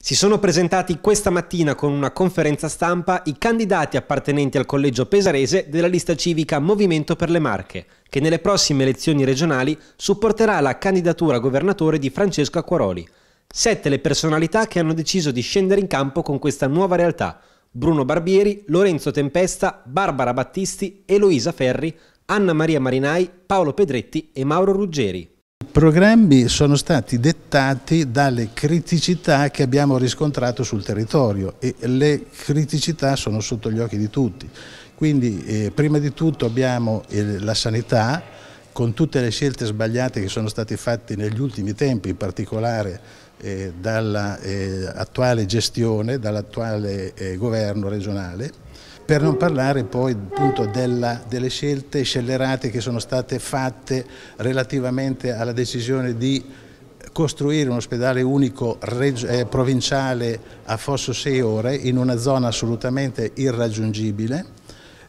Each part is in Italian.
Si sono presentati questa mattina con una conferenza stampa i candidati appartenenti al collegio pesarese della lista civica Movimento per le Marche, che nelle prossime elezioni regionali supporterà la candidatura a governatore di Francesco Acquaroli. Sette le personalità che hanno deciso di scendere in campo con questa nuova realtà. Bruno Barbieri, Lorenzo Tempesta, Barbara Battisti, Eloisa Ferri, Anna Maria Marinai, Paolo Pedretti e Mauro Ruggeri. I programmi sono stati dettati dalle criticità che abbiamo riscontrato sul territorio e le criticità sono sotto gli occhi di tutti. Quindi eh, prima di tutto abbiamo eh, la sanità con tutte le scelte sbagliate che sono state fatte negli ultimi tempi, in particolare eh, dall'attuale eh, gestione, dall'attuale eh, governo regionale per non parlare poi appunto, della, delle scelte scellerate che sono state fatte relativamente alla decisione di costruire un ospedale unico eh, provinciale a Fosso 6 ore in una zona assolutamente irraggiungibile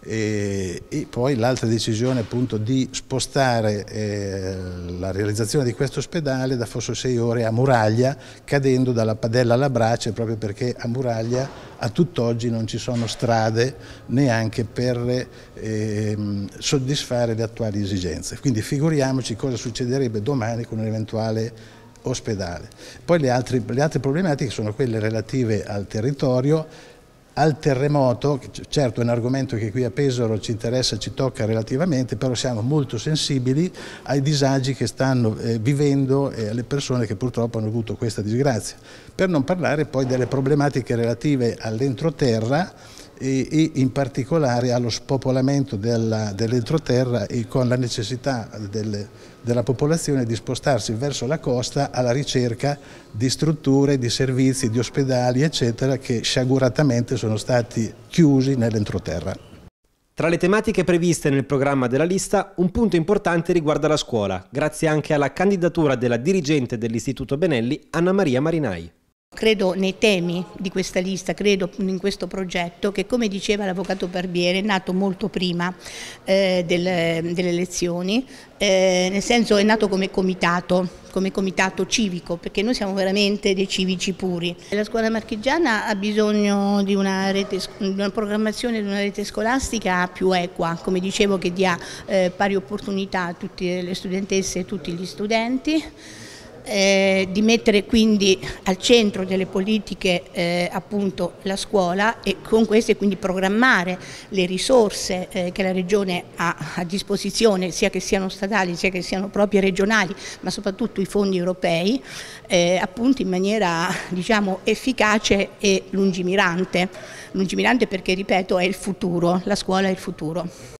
e, e poi l'altra decisione appunto di spostare eh, la realizzazione di questo ospedale da Fosso 6 ore a Muraglia cadendo dalla padella alla brace proprio perché a Muraglia a tutt'oggi non ci sono strade neanche per eh, soddisfare le attuali esigenze. Quindi figuriamoci cosa succederebbe domani con un eventuale ospedale. Poi le altre, le altre problematiche sono quelle relative al territorio, al terremoto, certo è un argomento che qui a Pesaro ci interessa, ci tocca relativamente, però siamo molto sensibili ai disagi che stanno eh, vivendo eh, le persone che purtroppo hanno avuto questa disgrazia. Per non parlare poi delle problematiche relative all'entroterra, e, in particolare allo spopolamento dell'entroterra e con la necessità del, della popolazione di spostarsi verso la costa alla ricerca di strutture, di servizi, di ospedali eccetera che sciaguratamente sono stati chiusi nell'entroterra. Tra le tematiche previste nel programma della lista, un punto importante riguarda la scuola, grazie anche alla candidatura della dirigente dell'Istituto Benelli, Anna Maria Marinai credo nei temi di questa lista, credo in questo progetto che come diceva l'avvocato Barbiere è nato molto prima eh, del, delle elezioni, eh, nel senso è nato come comitato come comitato civico, perché noi siamo veramente dei civici puri. La scuola marchigiana ha bisogno di una, rete, di una programmazione di una rete scolastica più equa, come dicevo che dia eh, pari opportunità a tutte le studentesse e tutti gli studenti eh, di mettere quindi al centro delle politiche eh, appunto la scuola e con queste quindi programmare le risorse eh, che la Regione ha a disposizione, sia che siano statali, sia che siano proprie regionali, ma soprattutto i fondi europei, eh, appunto in maniera diciamo efficace e lungimirante. Lungimirante perché, ripeto, è il futuro, la scuola è il futuro.